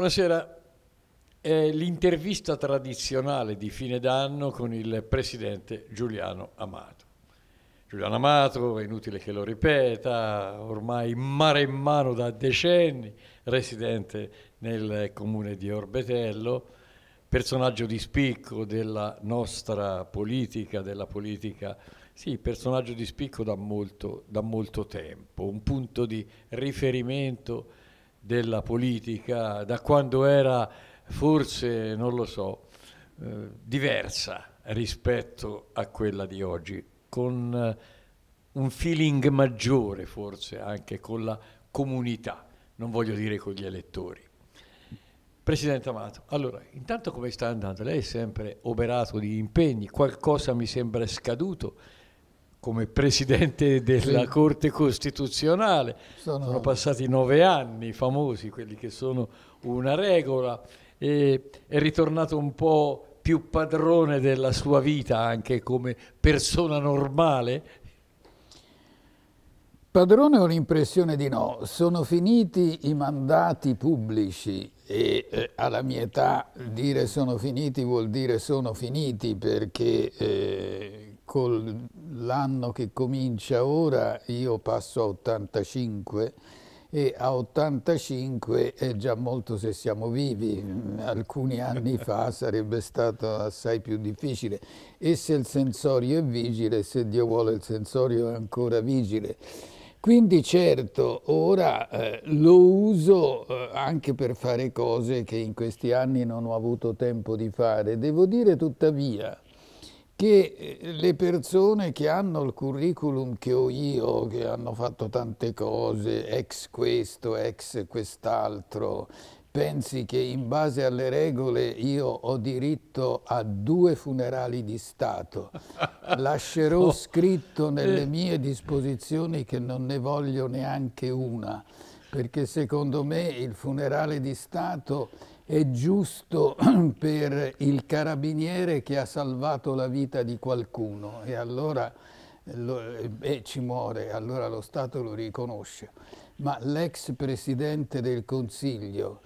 Buonasera. È l'intervista tradizionale di fine d'anno con il presidente Giuliano Amato. Giuliano Amato, è inutile che lo ripeta, ormai mare in mano da decenni, residente nel comune di Orbetello, personaggio di spicco della nostra politica, della politica, sì, personaggio di spicco da molto, da molto tempo, un punto di riferimento della politica da quando era forse, non lo so, eh, diversa rispetto a quella di oggi, con eh, un feeling maggiore forse anche con la comunità, non voglio dire con gli elettori. Presidente Amato, allora, intanto come sta andando? Lei è sempre operato di impegni, qualcosa mi sembra scaduto come presidente della sì. Corte Costituzionale. Sono... sono... passati nove anni, famosi quelli che sono una regola, e è ritornato un po' più padrone della sua vita anche come persona normale? Padrone ho l'impressione di no, sono finiti i mandati pubblici e eh, alla mia età dire sono finiti vuol dire sono finiti perché eh, con l'anno che comincia ora io passo a 85 e a 85 è già molto se siamo vivi, alcuni anni fa sarebbe stato assai più difficile e se il sensorio è vigile, se Dio vuole il sensorio è ancora vigile. Quindi certo, ora eh, lo uso eh, anche per fare cose che in questi anni non ho avuto tempo di fare. Devo dire tuttavia che eh, le persone che hanno il curriculum che ho io, che hanno fatto tante cose, ex questo, ex quest'altro, pensi che in base alle regole io ho diritto a due funerali di Stato. Lascerò scritto nelle eh. mie disposizioni che non ne voglio neanche una, perché secondo me il funerale di Stato è giusto per il carabiniere che ha salvato la vita di qualcuno e allora eh, lo, eh, e ci muore, allora lo Stato lo riconosce. Ma l'ex Presidente del Consiglio,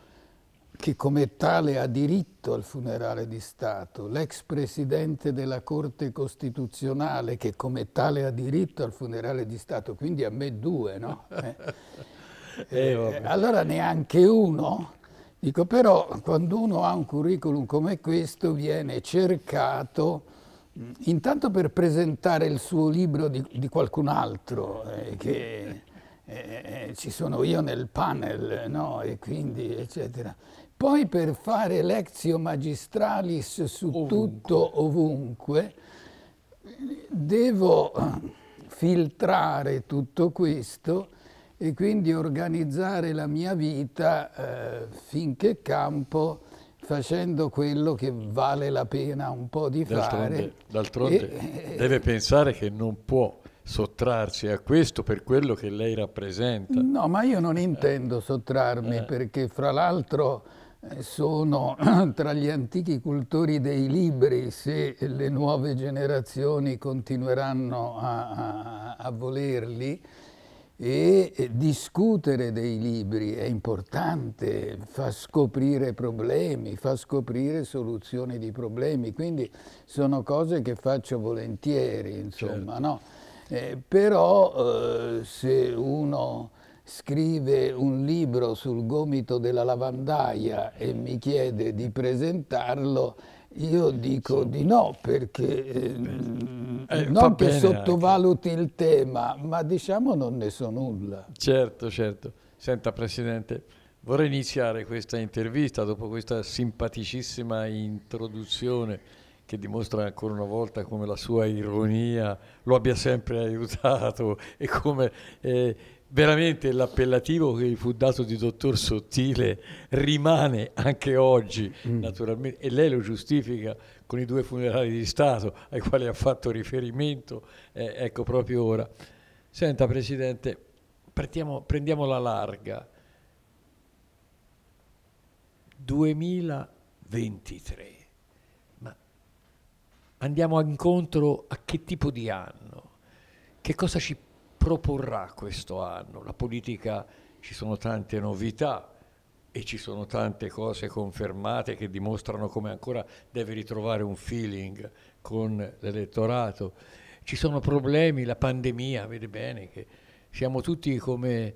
che come tale ha diritto al funerale di Stato, l'ex Presidente della Corte Costituzionale, che come tale ha diritto al funerale di Stato, quindi a me due, no? Eh, eh, eh, allora neanche uno Dico però quando uno ha un curriculum come questo viene cercato intanto per presentare il suo libro di, di qualcun altro, eh, che eh, eh ci sono io nel panel, no? E quindi, eccetera. Poi per fare lectio magistralis su ovunque. tutto, ovunque, devo filtrare tutto questo e quindi organizzare la mia vita eh, finché campo facendo quello che vale la pena un po' di fare. D'altronde eh, deve pensare che non può sottrarsi a questo per quello che lei rappresenta. No, ma io non eh. intendo sottrarmi eh. perché fra l'altro eh, sono tra gli antichi cultori dei libri se le nuove generazioni continueranno a, a, a volerli e discutere dei libri è importante, fa scoprire problemi, fa scoprire soluzioni di problemi, quindi sono cose che faccio volentieri, insomma, certo. no? eh, però eh, se uno scrive un libro sul gomito della lavandaia e mi chiede di presentarlo, io dico di no perché eh, eh, non che sottovaluti anche. il tema, ma diciamo non ne so nulla. Certo, certo. Senta Presidente, vorrei iniziare questa intervista dopo questa simpaticissima introduzione che dimostra ancora una volta come la sua ironia lo abbia sempre aiutato e come... Eh, veramente l'appellativo che gli fu dato di dottor Sottile rimane anche oggi, mm. naturalmente, e lei lo giustifica con i due funerali di Stato ai quali ha fatto riferimento, eh, ecco proprio ora. Senta Presidente, prendiamo, prendiamo la larga. 2023, ma andiamo incontro a che tipo di anno? Che cosa ci proporrà questo anno? La politica ci sono tante novità e ci sono tante cose confermate che dimostrano come ancora deve ritrovare un feeling con l'elettorato. Ci sono problemi, la pandemia, vede bene che siamo tutti come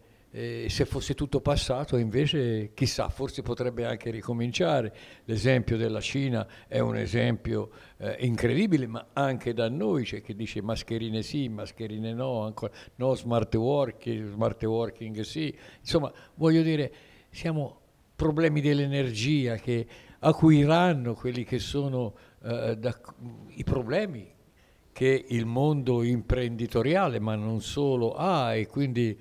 se fosse tutto passato invece chissà, forse potrebbe anche ricominciare. L'esempio della Cina è un esempio eh, incredibile, ma anche da noi c'è chi dice mascherine sì, mascherine no, ancora, no smart working, smart working sì. Insomma, voglio dire, siamo problemi dell'energia che acuiranno quelli che sono eh, da, i problemi che il mondo imprenditoriale, ma non solo, ha e quindi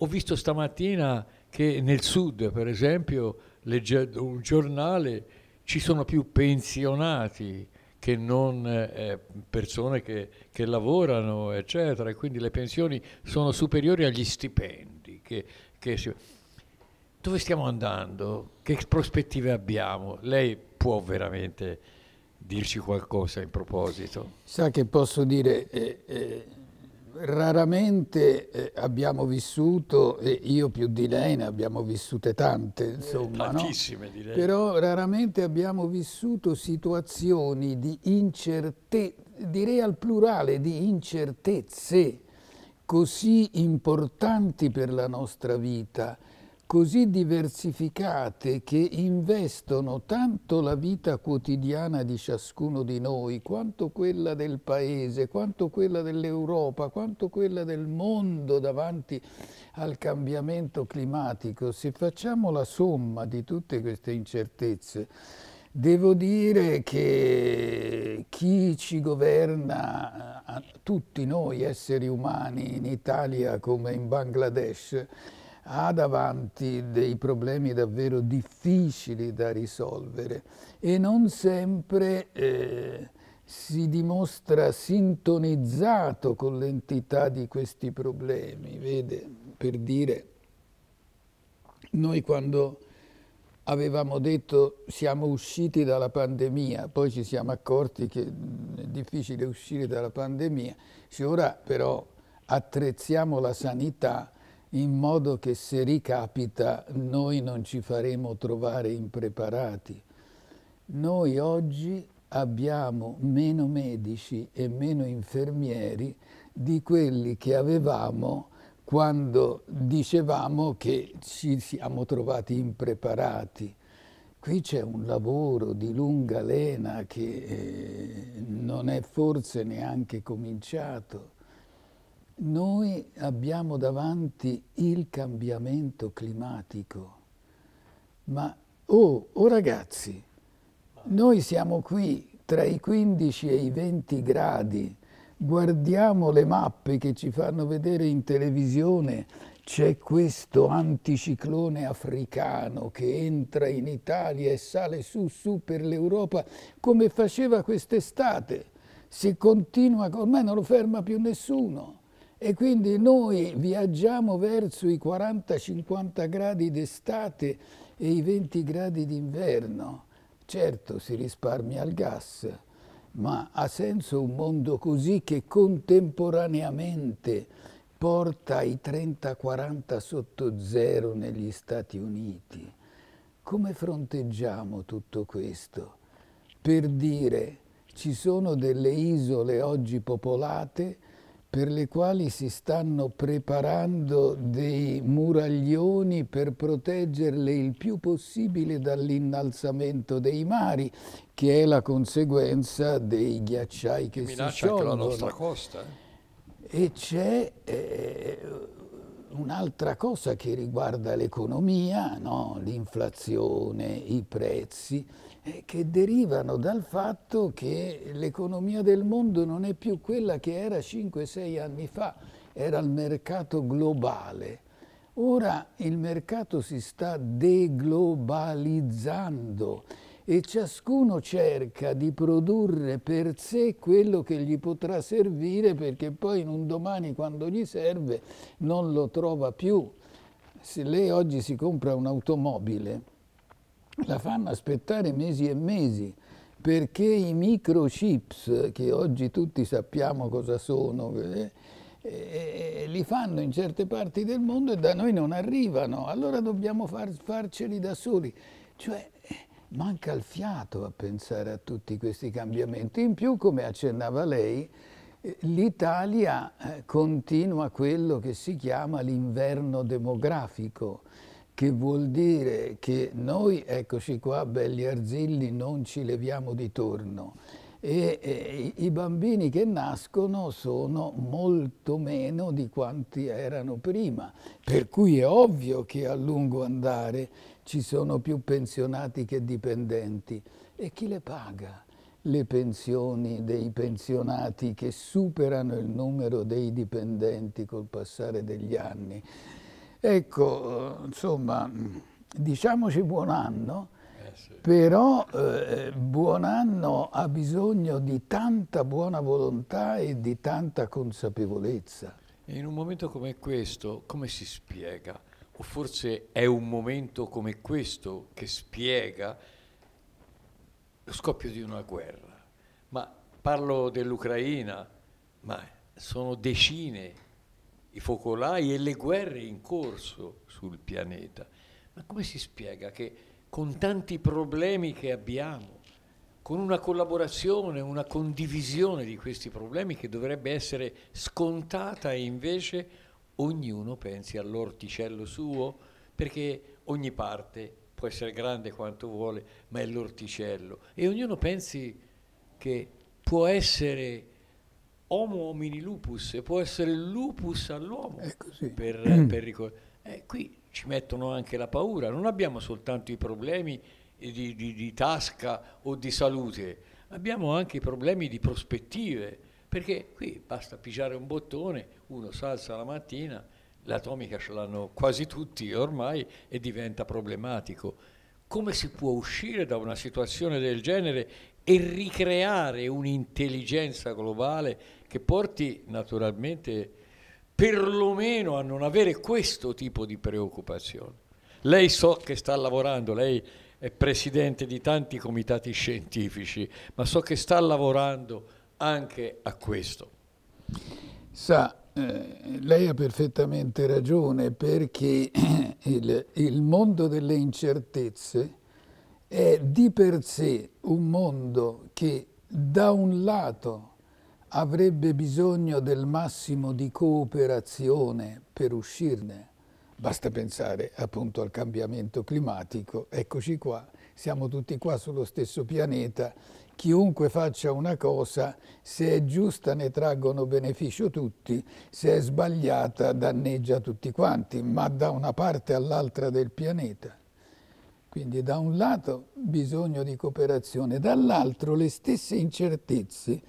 ho visto stamattina che nel sud, per esempio, leggendo un giornale, ci sono più pensionati che non eh, persone che, che, lavorano, eccetera, e quindi le pensioni sono superiori agli stipendi. Che, che si... Dove stiamo andando? Che prospettive abbiamo? Lei può veramente dirci qualcosa in proposito? Sa che posso dire, eh, eh, raramente eh, abbiamo vissuto, e io più di lei ne abbiamo vissute tante, eh, insomma, eh, tantissime no? direi. Però raramente abbiamo vissuto situazioni di incertezze, direi al plurale, di incertezze così importanti per la nostra vita così diversificate che investono tanto la vita quotidiana di ciascuno di noi, quanto quella del paese, quanto quella dell'Europa, quanto quella del mondo davanti al cambiamento climatico, se facciamo la somma di tutte queste incertezze, Devo dire che chi ci governa, tutti noi esseri umani in Italia come in Bangladesh, ha davanti dei problemi davvero difficili da risolvere e non sempre eh, si dimostra sintonizzato con l'entità di questi problemi. Vede, per dire, noi quando avevamo detto siamo usciti dalla pandemia, poi ci siamo accorti che è difficile uscire dalla pandemia, se ora però attrezziamo la sanità in modo che se ricapita noi non ci faremo trovare impreparati. Noi oggi abbiamo meno medici e meno infermieri di quelli che avevamo quando dicevamo che ci siamo trovati impreparati. Qui c'è un lavoro di lunga lena che eh, non è forse neanche cominciato. Noi abbiamo davanti il cambiamento climatico, ma oh, oh ragazzi, noi siamo qui tra i 15 e i 20 gradi, guardiamo le mappe che ci fanno vedere in televisione, c'è questo anticiclone africano che entra in Italia e sale su su per l'Europa come faceva quest'estate. Si continua, ormai non lo ferma più nessuno. E quindi noi viaggiamo verso i 40-50 gradi d'estate e i 20 gradi d'inverno. Certo si risparmia il gas, ma ha senso un mondo così che contemporaneamente porta i 30-40 sotto zero negli Stati Uniti? Come fronteggiamo tutto questo? Per dire ci sono delle isole oggi popolate per le quali si stanno preparando dei muraglioni per proteggerle il più possibile dall'innalzamento dei mari, che è la conseguenza dei ghiacciai che, che si sciolgono. la nostra costa. Eh. E c'è eh, un'altra cosa che riguarda l'economia, no? l'inflazione, i prezzi, che derivano dal fatto che l'economia del mondo non è più quella che era 5-6 anni fa, era il mercato globale. Ora il mercato si sta deglobalizzando e ciascuno cerca di produrre per sé quello che gli potrà servire perché poi in un domani quando gli serve non lo trova più. Se lei oggi si compra un'automobile, la fanno aspettare mesi e mesi perché i microchips, che oggi tutti sappiamo cosa sono, eh, eh, li fanno in certe parti del mondo e da noi non arrivano, allora dobbiamo far, farceli da soli. Cioè, manca il fiato a pensare a tutti questi cambiamenti. In più, come accennava lei, eh, l'Italia eh, continua quello che si chiama l'inverno demografico, che vuol dire che noi, eccoci qua, belli arzilli, non ci leviamo di torno. E, e, i bambini che nascono sono molto meno di quanti erano prima, per cui è ovvio che a lungo andare ci sono più pensionati che dipendenti. E chi le paga? Le pensioni dei pensionati che superano il numero dei dipendenti col passare degli anni. Ecco, eh, insomma, mm, diciamoci buon anno, eh, però eh, buon anno ha bisogno di tanta buona volontà e di tanta consapevolezza. In un momento come questo, come si spiega? O forse è un momento come questo che spiega lo scoppio di una guerra. Ma parlo dell'Ucraina, ma sono decine i focolai e le guerre in corso sul pianeta. Ma come si spiega che con tanti problemi che abbiamo, con una collaborazione, una condivisione di questi problemi che dovrebbe essere scontata e invece ognuno pensi all'orticello suo, perché ogni parte può essere grande quanto vuole, ma è l'orticello. E ognuno pensi che può essere homo homini lupus, può essere lupus all'uomo. Per, mm. per ricor- eh, qui ci mettono anche la paura, non abbiamo soltanto i problemi di, di, di tasca o di salute, abbiamo anche i problemi di prospettive, perché qui basta pigiare un bottone, uno si alza la mattina, l'atomica ce l'hanno quasi tutti ormai e diventa problematico. Come si può uscire da una situazione del genere e ricreare un'intelligenza globale che porti naturalmente perlomeno a non avere questo tipo di preoccupazione. Lei so che sta lavorando, lei è presidente di tanti comitati scientifici, ma so che sta lavorando anche a questo. Sa, eh, lei ha perfettamente ragione perché il, il mondo delle incertezze è di per sé un mondo che da un lato avrebbe bisogno del massimo di cooperazione per uscirne. Basta pensare appunto al cambiamento climatico, eccoci qua, siamo tutti qua sullo stesso pianeta, chiunque faccia una cosa, se è giusta ne traggono beneficio tutti, se è sbagliata danneggia tutti quanti, ma da una parte all'altra del pianeta. Quindi da un lato bisogno di cooperazione, dall'altro le stesse incertezze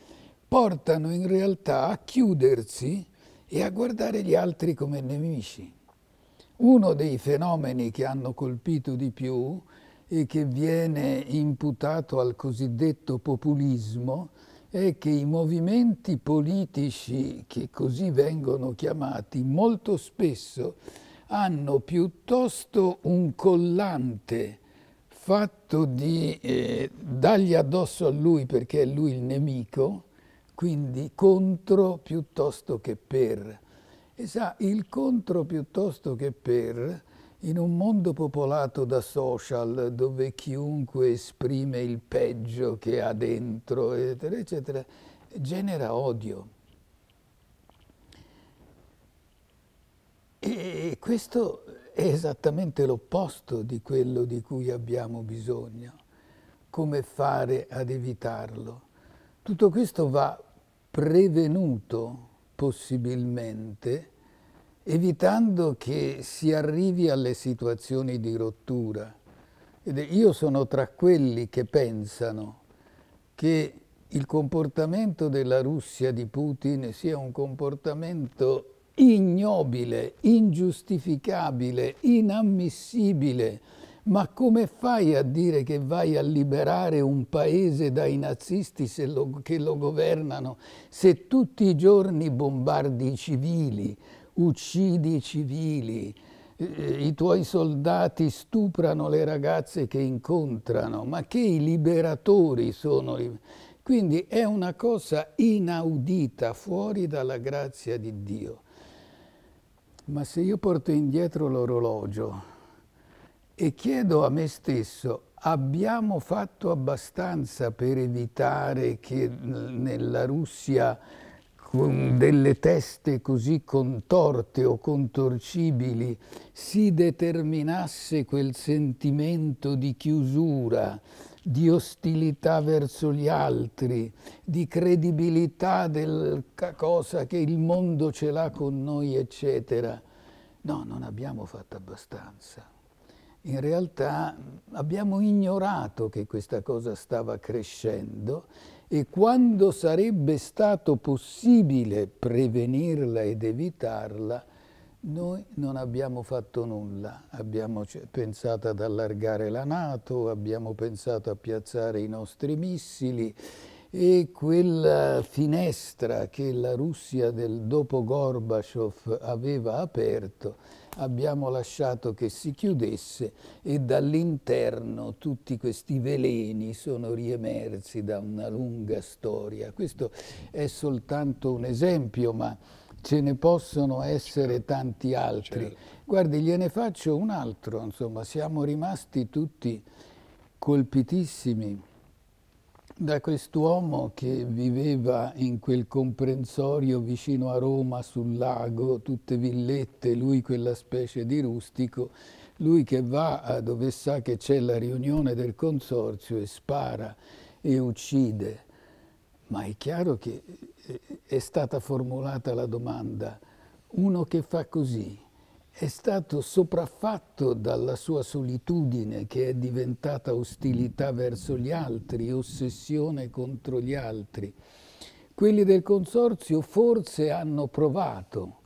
portano in realtà a chiudersi e a guardare gli altri come nemici. Uno dei fenomeni che hanno colpito di più e che viene imputato al cosiddetto populismo è che i movimenti politici che così vengono chiamati molto spesso hanno piuttosto un collante fatto di eh, dargli addosso a lui perché è lui il nemico quindi contro piuttosto che per. E sa, il contro piuttosto che per, in un mondo popolato da social, dove chiunque esprime il peggio che ha dentro, eccetera, eccetera, genera odio. E questo è esattamente l'opposto di quello di cui abbiamo bisogno. Come fare ad evitarlo? Tutto questo va prevenuto possibilmente, evitando che si arrivi alle situazioni di rottura. Ed io sono tra quelli che pensano che il comportamento della Russia di Putin sia un comportamento ignobile, ingiustificabile, inammissibile, ma come fai a dire che vai a liberare un paese dai nazisti lo, che lo governano se tutti i giorni bombardi i civili, uccidi i civili, eh, eh, i tuoi soldati stuprano le ragazze che incontrano, ma che i liberatori sono... Quindi è una cosa inaudita, fuori dalla grazia di Dio. Ma se io porto indietro l'orologio, e chiedo a me stesso, abbiamo fatto abbastanza per evitare che nella Russia con delle teste così contorte o contorcibili si determinasse quel sentimento di chiusura, di ostilità verso gli altri, di credibilità della cosa che il mondo ce l'ha con noi, eccetera. No, non abbiamo fatto abbastanza in realtà abbiamo ignorato che questa cosa stava crescendo e quando sarebbe stato possibile prevenirla ed evitarla, noi non abbiamo fatto nulla, abbiamo pensato ad allargare la Nato, abbiamo pensato a piazzare i nostri missili e quella finestra che la Russia del dopo Gorbaciov aveva aperto abbiamo lasciato che si chiudesse e dall'interno tutti questi veleni sono riemersi da una lunga storia. Questo è soltanto un esempio, ma ce ne possono essere tanti altri. Certo. Guardi, gliene faccio un altro, insomma, siamo rimasti tutti colpitissimi da quest'uomo che viveva in quel comprensorio vicino a Roma sul lago, tutte villette, lui quella specie di rustico, lui che va dove sa che c'è la riunione del consorzio e spara e uccide. Ma è chiaro che eh, è stata formulata la domanda, uno che fa così, è stato sopraffatto dalla sua solitudine che è diventata ostilità verso gli altri, ossessione contro gli altri. Quelli del consorzio forse hanno provato,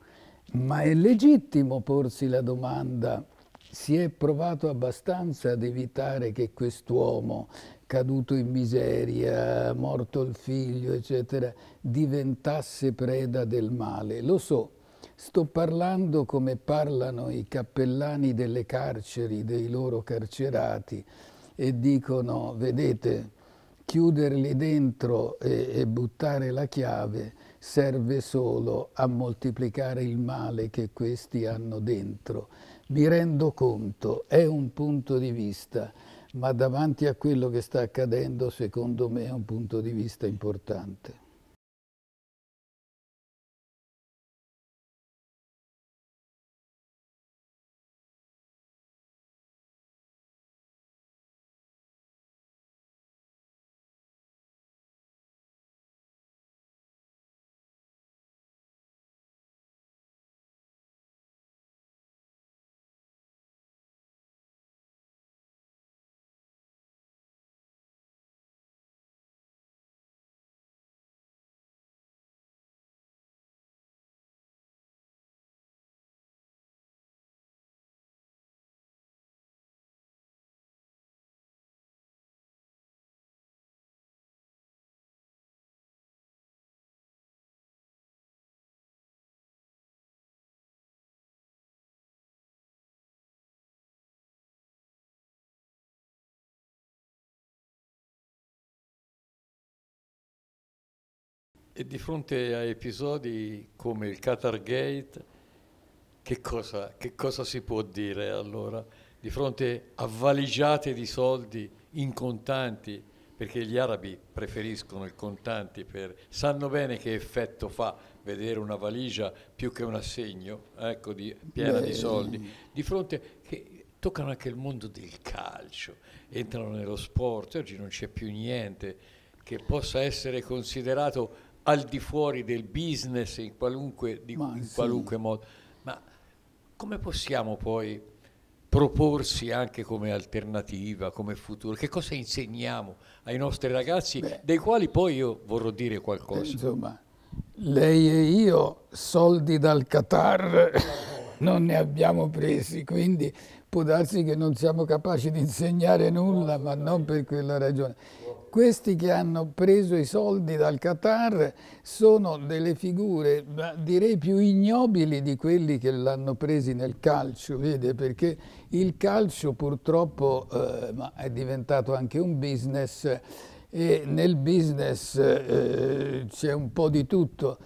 ma è legittimo porsi la domanda si è provato abbastanza ad evitare che quest'uomo, caduto in miseria, morto il figlio, eccetera, diventasse preda del male. Lo so, Sto parlando come parlano i cappellani delle carceri, dei loro carcerati, e dicono, vedete, chiuderli dentro e, e buttare la chiave serve solo a moltiplicare il male che questi hanno dentro. Mi rendo conto, è un punto di vista, ma davanti a quello che sta accadendo, secondo me, è un punto di vista importante. E di fronte a episodi come il Qatar Gate, che cosa, che cosa si può dire allora? Di fronte a valigiate di soldi in contanti, perché gli arabi preferiscono il contanti, per, sanno bene che effetto fa vedere una valigia più che un assegno, ecco, di, piena Beh. di soldi. Di fronte che toccano anche il mondo del calcio, entrano nello sport, oggi non c'è più niente che possa essere considerato al di fuori del business in qualunque, di, in sì. qualunque modo. Ma come possiamo poi proporsi anche come alternativa, come futuro? Che cosa insegniamo ai nostri ragazzi, Beh, dei quali poi io vorrò dire qualcosa? Eh, insomma, lei e io soldi dal Qatar non ne abbiamo presi, quindi può darsi che non siamo capaci di insegnare nulla, ma non per quella ragione. Questi che hanno preso i soldi dal Qatar sono delle figure, direi, più ignobili di quelli che l'hanno presi nel calcio, vede? Perché il calcio purtroppo eh, è diventato anche un business e nel business eh, c'è un po' di tutto.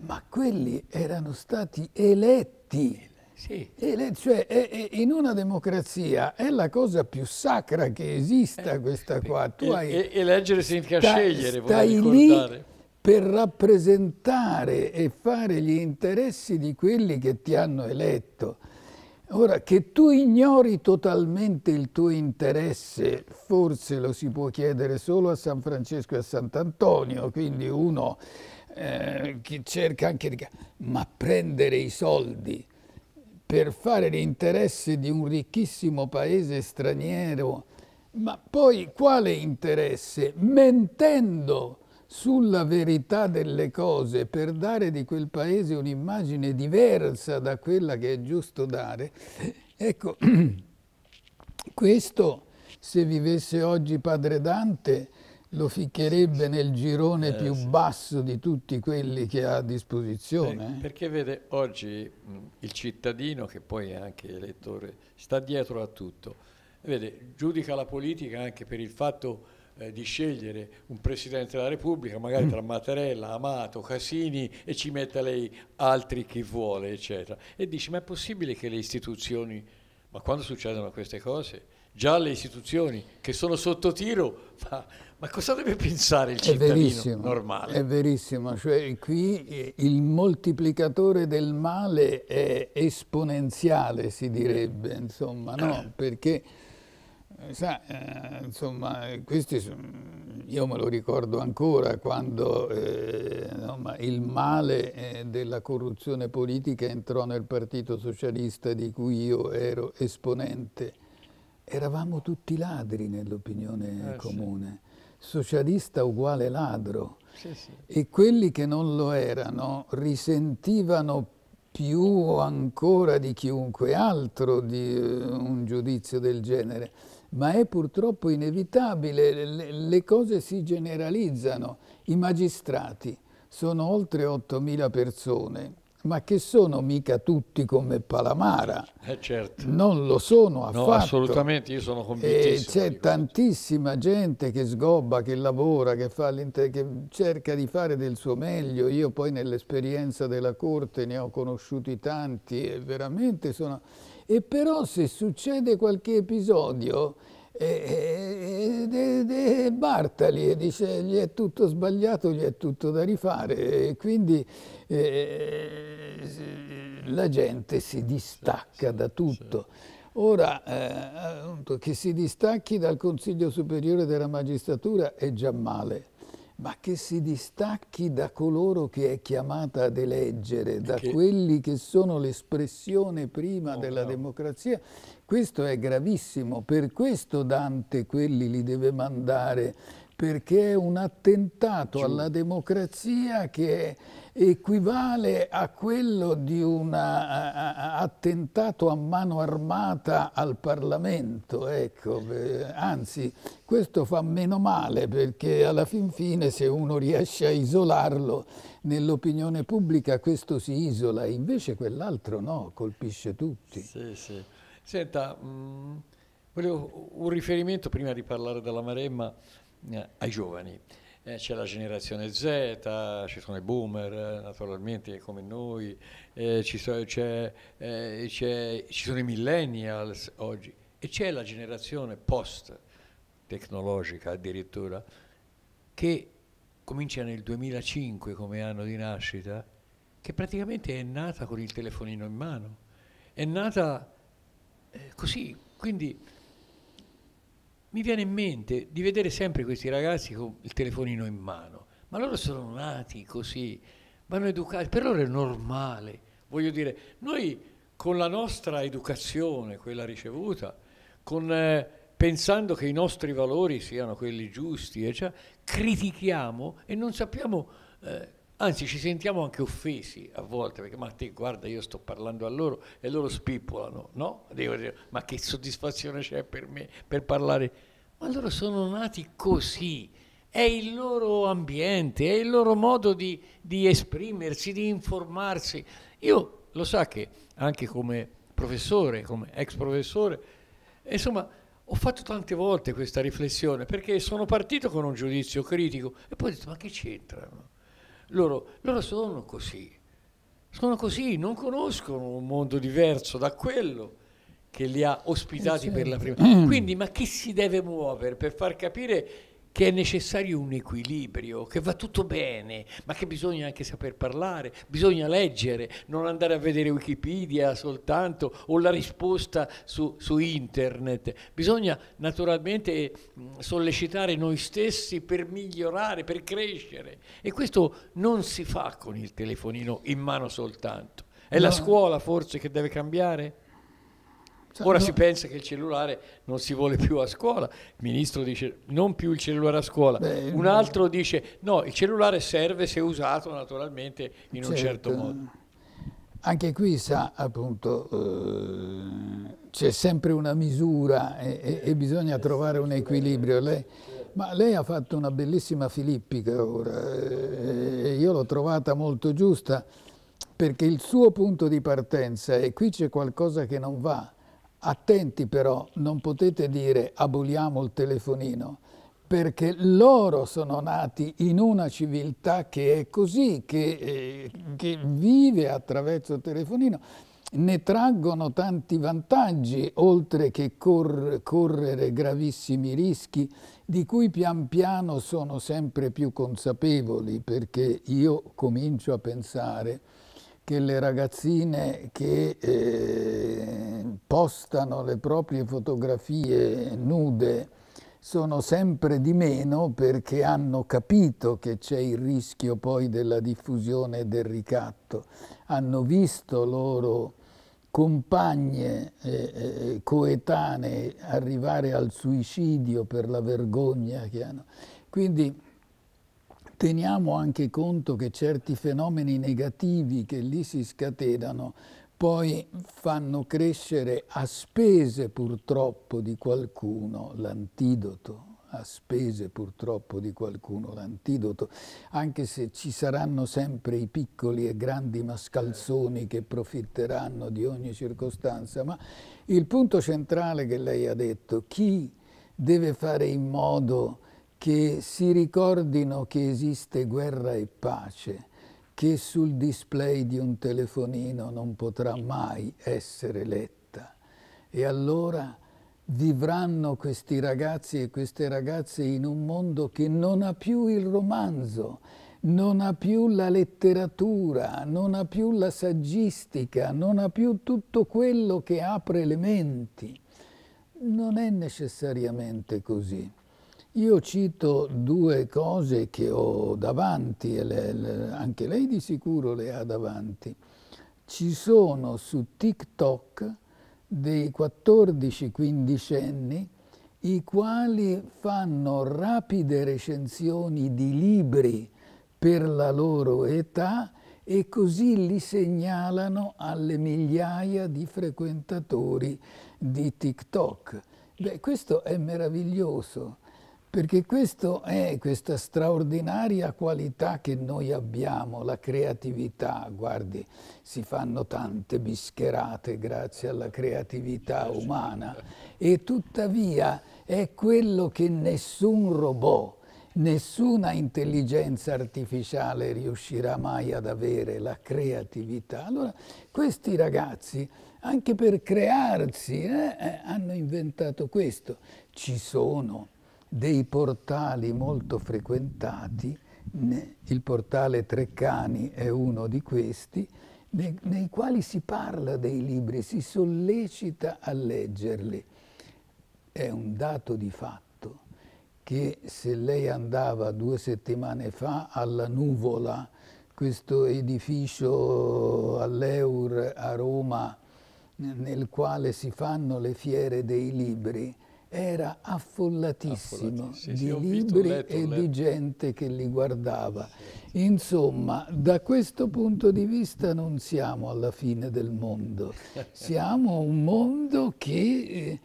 Ma quelli erano stati eletti sì. Le, cioè, è, è, in una democrazia è la cosa più sacra che esista eh, questa qua. Tu e, hai, eleggere significa sta, scegliere, stai Lì per rappresentare e fare gli interessi di quelli che ti hanno eletto. Ora, che tu ignori totalmente il tuo interesse, forse lo si può chiedere solo a San Francesco e a Sant'Antonio, quindi uno eh, che cerca anche di... ma prendere i soldi per fare l'interesse di un ricchissimo paese straniero, ma poi quale interesse? Mentendo sulla verità delle cose per dare di quel paese un'immagine diversa da quella che è giusto dare, ecco, questo se vivesse oggi padre Dante lo ficcherebbe nel girone eh, più sì. basso di tutti quelli che ha a disposizione. Eh, perché vede, oggi mh, mm, il cittadino, che poi è anche elettore, sta dietro a tutto. Vede, giudica la politica anche per il fatto eh, di scegliere un Presidente della Repubblica, magari mm. tra Mattarella, Amato, Casini, e ci metta lei altri chi vuole, eccetera. E dice, ma è possibile che le istituzioni... Ma quando succedono queste cose, già le istituzioni che sono sotto tiro... Ma, Ma cosa deve pensare il cittadino è verissimo, normale? È verissimo, cioè qui eh, il moltiplicatore del male è esponenziale, si direbbe, insomma, no? Eh. Perché, eh, sa, eh, insomma, questi sono, io me lo ricordo ancora quando eh, insomma, il male eh, della corruzione politica entrò nel Partito Socialista di cui io ero esponente. Eravamo tutti ladri nell'opinione comune. Sì socialista uguale ladro sì, sì. e quelli che non lo erano risentivano più ancora di chiunque altro di eh, un giudizio del genere, ma è purtroppo inevitabile, le, le cose si generalizzano. I magistrati sono oltre 8.000 persone, ma che sono mica tutti come Palamara. Eh certo. Non lo sono affatto. No, assolutamente, io sono eh, convintissimo. C'è tantissima gente che sgobba, che lavora, che, che, cerca di fare del suo meglio. Io poi nell'esperienza della Corte ne ho conosciuti tanti e veramente sono... E però se succede qualche episodio e, e, e, e Bartali e dice gli è tutto sbagliato, gli è tutto da rifare e quindi eh, eh la gente si distacca da tutto. Ora, eh, che si distacchi dal Consiglio Superiore della Magistratura è già male, ma che si distacchi da coloro che è chiamata ad eleggere, da che... quelli che sono l'espressione prima oh, della no. democrazia, questo è gravissimo, per questo Dante quelli li deve mandare, perché è un attentato Giù. alla democrazia che equivale a quello di un attentato a mano armata al Parlamento. Ecco. Anzi, questo fa meno male perché alla fin fine se uno riesce a isolarlo nell'opinione pubblica questo si isola, invece quell'altro no, colpisce tutti. Sì, sì. Senta, mh, mm, volevo un riferimento prima di parlare della Maremma eh, ai giovani. Eh, c'è la generazione Z, ci sono i boomer eh, naturalmente come noi, eh, ci, so, eh, ci sono i millennials oggi e c'è la generazione post tecnologica addirittura che comincia nel 2005 come anno di nascita, che praticamente è nata con il telefonino in mano, è nata eh, così, quindi mi viene in mente di vedere sempre questi ragazzi con il telefonino in mano, ma loro sono nati così, vanno educati, per loro è normale, voglio dire, noi con la nostra educazione, quella ricevuta, con, eh, pensando che i nostri valori siano quelli giusti, eh, cioè, critichiamo e non sappiamo... Eh, Anzi, ci sentiamo anche offesi a volte, perché ma te guarda, io sto parlando a loro e loro spippolano, no? Devo dire, ma che soddisfazione c'è per me per parlare? Ma loro sono nati così, è il loro ambiente, è il loro modo di, di esprimersi, di informarsi. Io lo sa che anche come professore, come ex professore, insomma, ho fatto tante volte questa riflessione perché sono partito con un giudizio critico e poi ho detto ma che c'entrano loro, loro sono così, sono così, non conoscono un mondo diverso da quello che li ha ospitati per la prima. volta. Quindi, ma chi si deve muovere per far capire che è necessario un equilibrio, che va tutto bene, ma che bisogna anche saper parlare, bisogna leggere, non andare a vedere Wikipedia soltanto o la risposta su, su internet. Bisogna naturalmente mm, sollecitare noi stessi per migliorare, per crescere e questo non si fa con il telefonino in mano soltanto. È no. la scuola forse che deve cambiare? Cioè, Ora no. si pensa che il cellulare non si vuole più a scuola, il ministro dice non più il cellulare a scuola, Beh, un altro dice no, il cellulare serve se usato naturalmente in certo. un certo modo. Anche qui sa appunto eh, c'è sempre una misura e, e, e bisogna trovare un equilibrio. Lei, ma lei ha fatto una bellissima filippica ora, eh, e io l'ho trovata molto giusta perché il suo punto di partenza, e qui c'è qualcosa che non va, Attenti però, non potete dire aboliamo il telefonino, perché loro sono nati in una civiltà che è così, che, eh, che vive attraverso il telefonino ne traggono tanti vantaggi, oltre che cor correre gravissimi rischi, di cui pian piano sono sempre più consapevoli, perché io comincio a pensare che le ragazzine che eh, postano le proprie fotografie nude sono sempre di meno perché hanno capito che c'è il rischio poi della diffusione del ricatto. Hanno visto loro compagne eh, eh, coetanee arrivare al suicidio per la vergogna che hanno. Quindi teniamo anche conto che certi fenomeni negativi che lì si scatenano poi fanno crescere a spese purtroppo di qualcuno l'antidoto, a spese purtroppo di qualcuno l'antidoto, anche se ci saranno sempre i piccoli e grandi mascalzoni che profitteranno di ogni circostanza, ma il punto centrale che lei ha detto, chi deve fare in modo che si ricordino che esiste guerra e pace, che sul display di un telefonino non potrà mai essere letta. E allora vivranno questi ragazzi e queste ragazze in un mondo che non ha più il romanzo, non ha più la letteratura, non ha più la saggistica, non ha più tutto quello che apre le menti. Non è necessariamente così. Io cito due cose che ho davanti, e le, le, anche lei di sicuro le ha davanti. Ci sono su TikTok dei 14-15 anni i quali fanno rapide recensioni di libri per la loro età e così li segnalano alle migliaia di frequentatori di TikTok. Beh, questo è meraviglioso perché questa è questa straordinaria qualità che noi abbiamo, la creatività, guardi, si fanno tante bischerate grazie alla creatività certo. umana e tuttavia è quello che nessun robot, nessuna intelligenza artificiale riuscirà mai ad avere, la creatività. Allora questi ragazzi anche per crearsi eh, eh hanno inventato questo, ci sono dei portali molto frequentati, il portale Treccani è uno di questi, nei, nei quali si parla dei libri, si sollecita a leggerli. È un dato di fatto che se lei andava due settimane fa alla Nuvola, questo edificio all'Eur a Roma, nel quale si fanno le fiere dei libri, era affollatissimo, affollatissimo. Sì, di libri letto, e di gente che li guardava. Insomma, da questo punto di vista non siamo alla fine del mondo, siamo un mondo che eh,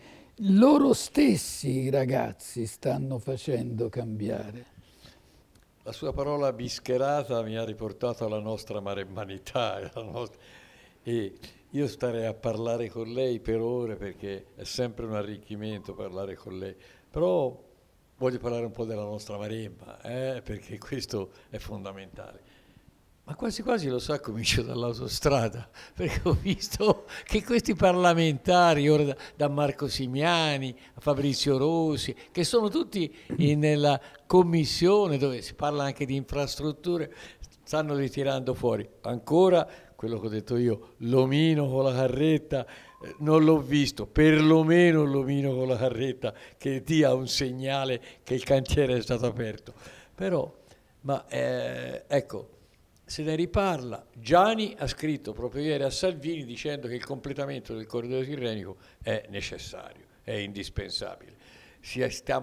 loro stessi i ragazzi stanno facendo cambiare. La sua parola bischerata mi ha riportato alla nostra maremmanità, alla nostra... E io starei a parlare con lei per ore perché è sempre un arricchimento parlare con lei, però voglio parlare un po' della nostra Maremma, eh, perché questo è fondamentale. Ma quasi quasi lo sa, comincio dall'autostrada, perché ho visto che questi parlamentari, ora da, da Marco Simiani a Fabrizio Rossi, che sono tutti in, nella commissione dove si parla anche di infrastrutture, stanno ritirando fuori ancora quello che ho detto io, l'omino con la carretta, eh, non l'ho visto, perlomeno l'omino con la carretta che dia un segnale che il cantiere è stato aperto. Però, ma eh, ecco, se ne riparla. Gianni ha scritto proprio ieri a Salvini dicendo che il completamento del corridoio tirrenico è necessario, è indispensabile. Si sta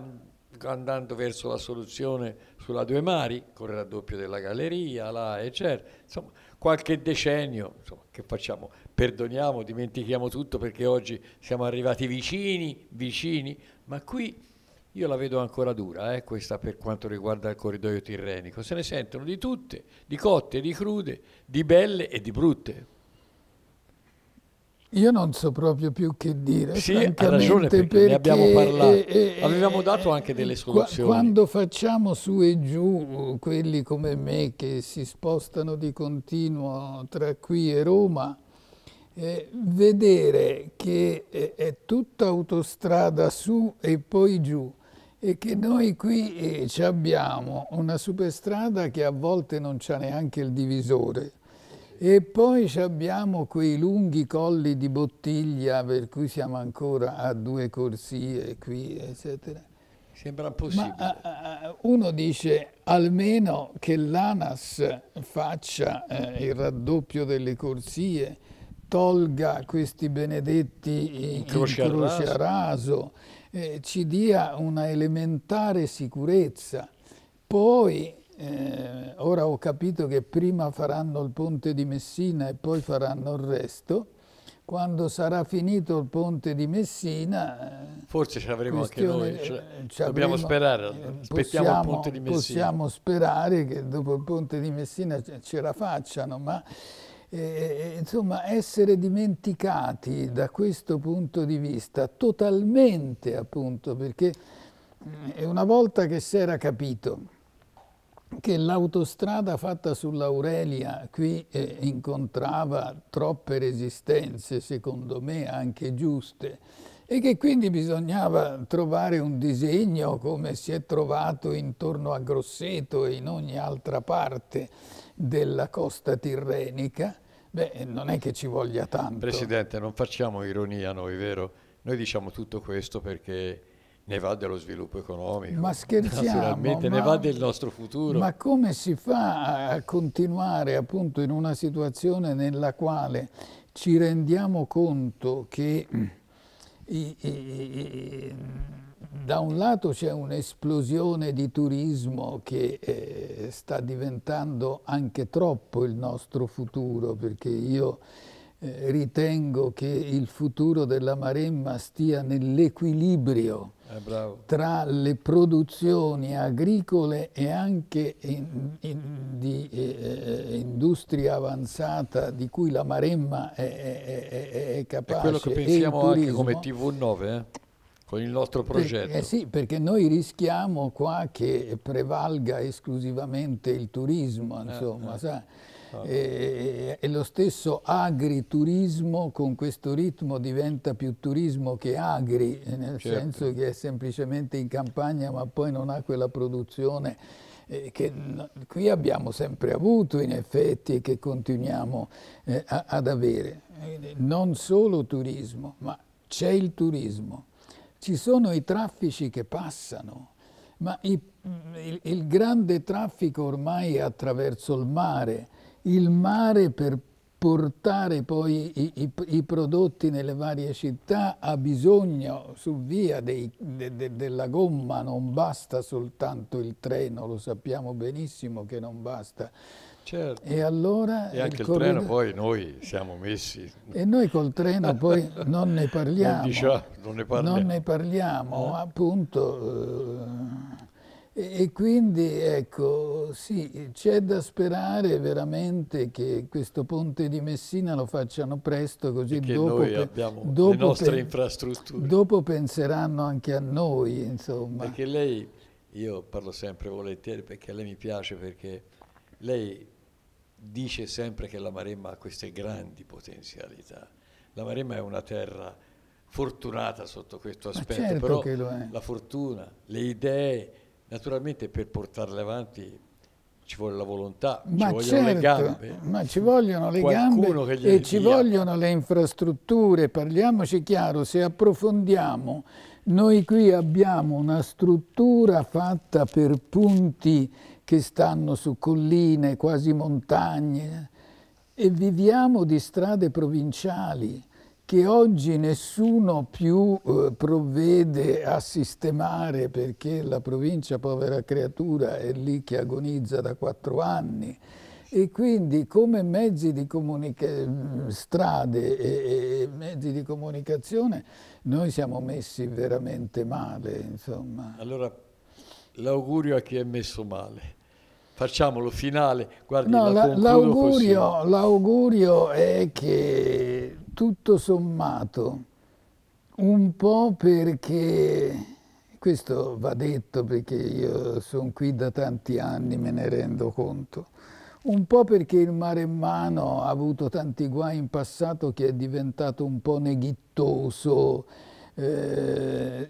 andando verso la soluzione sulla Due Mari, con il raddoppio della galleria, là, eccetera. Insomma, qualche decennio, insomma, che facciamo? Perdoniamo, dimentichiamo tutto perché oggi siamo arrivati vicini, vicini, ma qui io la vedo ancora dura, eh, questa per quanto riguarda il corridoio tirrenico. Se ne sentono di tutte, di cotte, di crude, di belle e di brutte. Io non so proprio più che dire. Sì, ha ragione perché, perché ne abbiamo parlato. Eh, Avevamo dato anche delle soluzioni. Quando facciamo su e giù quelli come me che si spostano di continuo tra qui e Roma, eh, vedere che eh, è tutta autostrada su e poi giù e che noi qui eh, abbiamo una superstrada che a volte non c'ha neanche il divisore e poi abbiamo quei lunghi colli di bottiglia per cui siamo ancora a due corsie qui, eccetera. Sembra possibile. Ma, ah, ah, ah, uno dice almeno che l'ANAS faccia eh, il raddoppio delle corsie, tolga questi benedetti croce a raso, raso eh, ci dia una elementare sicurezza. Poi eh, ora ho capito che prima faranno il ponte di Messina e poi faranno il resto, quando sarà finito il ponte di Messina... Eh, Forse ce l'avremo anche noi, cioè, eh, avremo, dobbiamo sperare, eh, aspettiamo possiamo, il ponte di Messina. Possiamo sperare che dopo il ponte di Messina ce la facciano, ma eh, insomma essere dimenticati da questo punto di vista, totalmente appunto, perché mm, una volta che si era capito che l'autostrada fatta sull'Aurelia qui eh, incontrava troppe resistenze, secondo me anche giuste, e che quindi bisognava trovare un disegno come si è trovato intorno a Grosseto e in ogni altra parte della costa tirrenica, beh, non è che ci voglia tanto. Presidente, non facciamo ironia noi, vero? Noi diciamo tutto questo perché ne va dello sviluppo economico. Ma scherziamo. Naturalmente, ma, ne va del nostro futuro. Ma come si fa a continuare appunto in una situazione nella quale ci rendiamo conto che mm, i, i, i, da un lato c'è un'esplosione di turismo che eh, sta diventando anche troppo il nostro futuro, perché io eh, ritengo che il futuro della Maremma stia nell'equilibrio eh, tra le produzioni agricole e anche in, in, di eh, eh, industria avanzata di cui la Maremma è, è, è, è capace. È quello che pensiamo anche come TV9, eh, con il nostro progetto. Per, eh sì, perché noi rischiamo qua che prevalga esclusivamente il turismo, insomma, eh, eh. E, e, lo stesso agriturismo con questo ritmo diventa più turismo che agri, nel certo. senso che è semplicemente in campagna ma poi non ha quella produzione eh, che qui abbiamo sempre avuto in effetti e che continuiamo eh, a, ad avere. Non solo turismo, ma c'è il turismo. Ci sono i traffici che passano, ma i, il, il grande traffico ormai è attraverso il mare, il mare per portare poi i, i, i, prodotti nelle varie città ha bisogno su via dei, de, de, della gomma, non basta soltanto il treno, lo sappiamo benissimo che non basta. Certo. E allora... E anche il, corrido... treno poi noi siamo messi... E noi col treno poi non ne parliamo. non, diciamo, non, ne parliamo. Non ne parliamo, eh. appunto... Eh e, e quindi, ecco, sì, c'è da sperare veramente che questo ponte di Messina lo facciano presto, così dopo, pe dopo, pe dopo penseranno anche a noi, insomma. Perché lei, io parlo sempre volentieri perché a lei mi piace, perché lei dice sempre che la Maremma ha queste grandi potenzialità. La Maremma è una terra fortunata sotto questo aspetto, certo però la fortuna, le idee, Naturalmente per portarle avanti ci vuole la volontà, ma ci vogliono certo, le gambe. Ma ci vogliono le Qualcuno gambe e ci vogliono le infrastrutture. Parliamoci chiaro, se approfondiamo, noi qui abbiamo una struttura fatta per punti che stanno su colline, quasi montagne, e viviamo di strade provinciali che oggi nessuno più eh, provvede a sistemare perché la provincia povera creatura è lì che agonizza da quattro anni e quindi come mezzi di strade e, e, mezzi di comunicazione noi siamo messi veramente male. Insomma. Allora l'augurio a chi è messo male. Facciamolo finale, guardi, no, l'augurio la, è che tutto sommato, un po' perché, questo va detto perché io sono qui da tanti anni, me ne rendo conto, un po' perché il Maremmano ha avuto tanti guai in passato che è diventato un po' neghittoso, eh,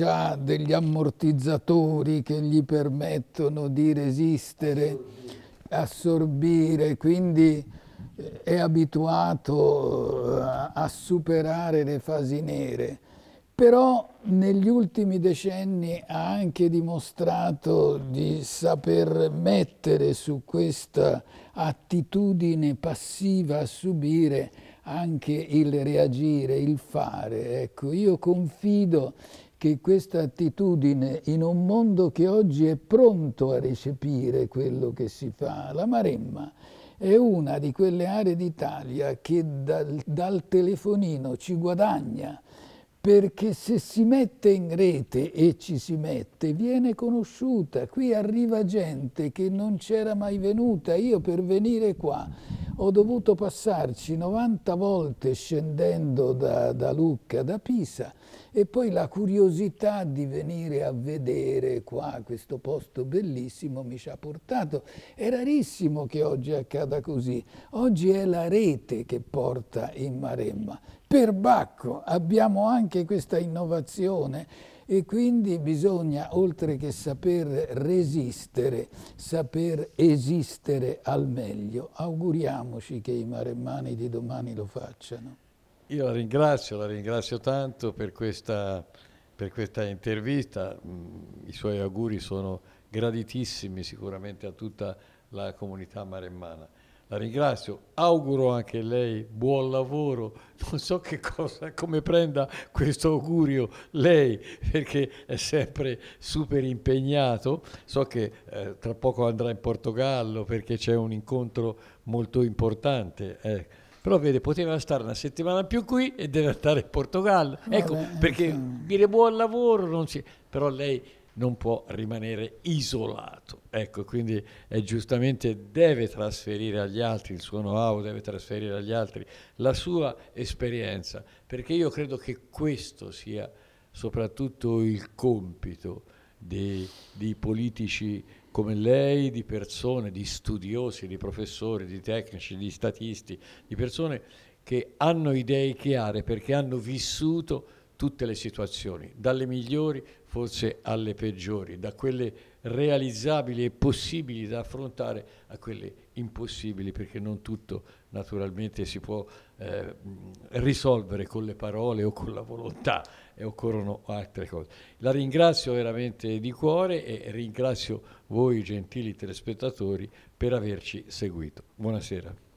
ha degli ammortizzatori che gli permettono di resistere, assorbire, quindi è abituato eh, a superare le fasi nere, però negli ultimi decenni ha anche dimostrato di saper mettere su questa attitudine passiva a subire anche il reagire, il fare. Ecco, io confido che questa attitudine in un mondo che oggi è pronto a recepire quello che si fa, la Maremma, è una di quelle aree d'Italia che dal, dal telefonino ci guadagna, perché se si mette in rete e ci si mette, viene conosciuta. Qui arriva gente che non c'era mai venuta. Io per venire qua ho dovuto passarci 90 volte scendendo da, da Lucca, da Pisa, e poi la curiosità di venire a vedere qua questo posto bellissimo mi ci ha portato. È rarissimo che oggi accada così. Oggi è la rete che porta in Maremma. Per Bacco abbiamo anche questa innovazione e quindi bisogna, oltre che saper resistere, saper esistere al meglio. Auguriamoci che i maremmani di domani lo facciano. Io la ringrazio, la ringrazio tanto per questa, per questa intervista, mm, i suoi auguri sono graditissimi sicuramente a tutta la comunità maremmana. La ringrazio, auguro anche a lei buon lavoro, non so cosa, come prenda questo augurio lei perché è sempre super impegnato, so che eh, tra poco andrà in Portogallo perché c'è un incontro molto importante. Eh però vede, poteva stare una settimana più qui e deve andare in Portogallo. Vabbè, ecco, perché insomma. dire buon lavoro, si... però lei non può rimanere isolato. Ecco, quindi giustamente deve trasferire agli altri il suo know-how, deve trasferire agli altri la sua esperienza, perché io credo che questo sia soprattutto il compito dei, dei politici come lei di persone, di studiosi, di professori, di tecnici, di statisti, di persone che hanno idee chiare perché hanno vissuto tutte le situazioni, dalle migliori forse alle peggiori, da quelle realizzabili e possibili da affrontare a quelle impossibili, perché non tutto naturalmente si può eh, risolvere con le parole o con la volontà, e occorrono altre cose. La ringrazio veramente di cuore e ringrazio voi gentili telespettatori per averci seguito. Buonasera.